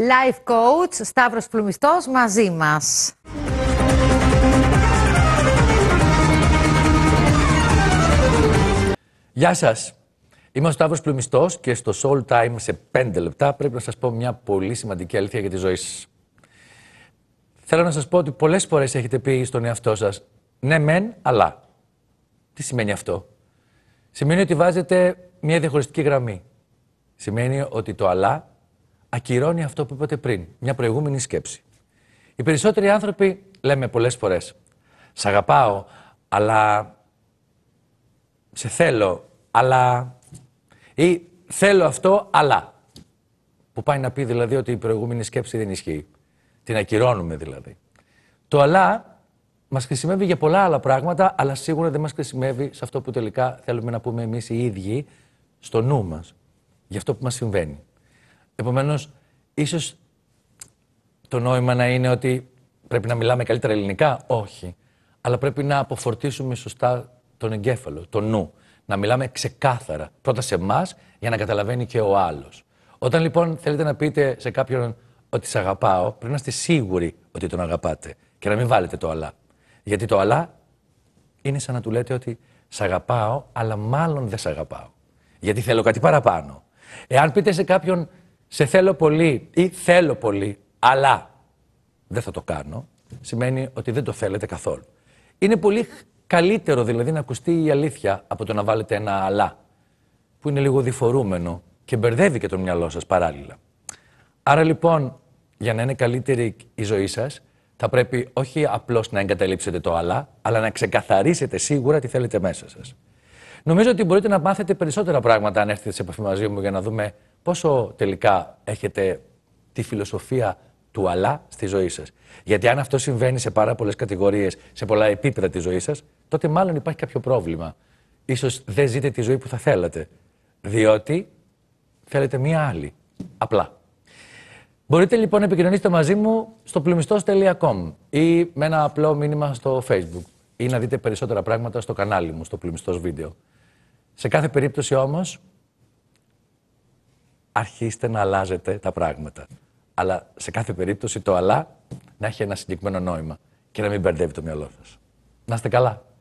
Life Coach, Σταύρος Πλουμιστός, μαζί μας. Γεια σας. Είμαι ο Σταύρος Πλουμιστός και στο Soul Time σε 5 λεπτά πρέπει να σας πω μια πολύ σημαντική αλήθεια για τη ζωή σας. Θέλω να σας πω ότι πολλές φορές έχετε πει στον εαυτό σας «Ναι μεν, αλλά». Τι σημαίνει αυτό. Σημαίνει ότι βάζετε μια διαχωριστική γραμμή. Σημαίνει ότι το «αλλά» ακυρώνει αυτό που είπατε πριν, μια προηγούμενη σκέψη. Οι περισσότεροι άνθρωποι λέμε πολλές φορές: Σ' αγαπάω, αλλά. Σε θέλω, αλλά. ή θέλω αυτό, αλλά. Που πάει να πει δηλαδή ότι η προηγούμενη σκέψη δεν ισχύει. Την ακυρώνουμε δηλαδή. Το αλλά μας χρησιμεύει για πολλά άλλα πράγματα, αλλά σίγουρα δεν μας χρησιμεύει σε αυτό που τελικά θέλουμε να πούμε εμείς οι ίδιοι στο νου μας. Για αυτό που μας συμβαίνει. Επομένως, ίσως το νόημα να είναι ότι πρέπει να μιλάμε καλύτερα ελληνικά. Όχι. Αλλά πρέπει να αποφορτίσουμε σωστά τον εγκέφαλο, τον νου. Να μιλάμε ξεκάθαρα. Πρώτα σε εμάς, για να καταλαβαίνει και ο άλλος. Όταν λοιπόν θέλετε να πείτε σε κάποιον ότι σε αγαπάω, πρέπει να είστε σίγουροι ότι τον αγαπάτε. Και να μην βάλετε το αλλά. Γιατί το αλλά είναι σαν να του λέτε ότι σε αγαπάω, αλλά μάλλον δεν σε αγαπάω. Γιατί θέλω κάτι παραπάνω. Εάν πείτε σε κάποιον σε θέλω πολύ ή θέλω πολύ, αλλά δεν θα το κάνω, σημαίνει ότι δεν το θέλετε καθόλου. Είναι πολύ καλύτερο δηλαδή να ακουστεί η αλήθεια από το να βάλετε ένα αλλά, που είναι λίγο διφορούμενο και μπερδεύει και το μυαλό σας παράλληλα. Άρα λοιπόν, για να είναι καλύτερη η ζωή σας, θα πρέπει όχι απλώς να εγκαταλείψετε το αλλά, αλλά να ξεκαθαρίσετε σίγουρα τι θέλετε μέσα σας. Νομίζω ότι μπορείτε να μάθετε περισσότερα πράγματα αν έρθετε σε επαφή μαζί μου για να δούμε πόσο τελικά έχετε τη φιλοσοφία του αλλά στη ζωή σας. Γιατί αν αυτό συμβαίνει σε πάρα πολλές κατηγορίες, σε πολλά επίπεδα της ζωής σας, τότε μάλλον υπάρχει κάποιο πρόβλημα. Ίσως δεν ζείτε τη ζωή που θα θέλατε. Διότι θέλετε μία άλλη. Απλά. Μπορείτε λοιπόν να επικοινωνήσετε μαζί μου στο πλουμιστός.com ή με ένα απλό μήνυμα στο facebook ή να δείτε περισσότερα πράγματα στο κανάλι μου στο πλουμιστός βίντεο. Σε κάθε περίπτωση όμως, αρχίστε να αλλάζετε τα πράγματα. Αλλά σε κάθε περίπτωση το αλλά να έχει ένα συγκεκριμένο νόημα και να μην μπερδεύει το μυαλό σας. Να είστε καλά.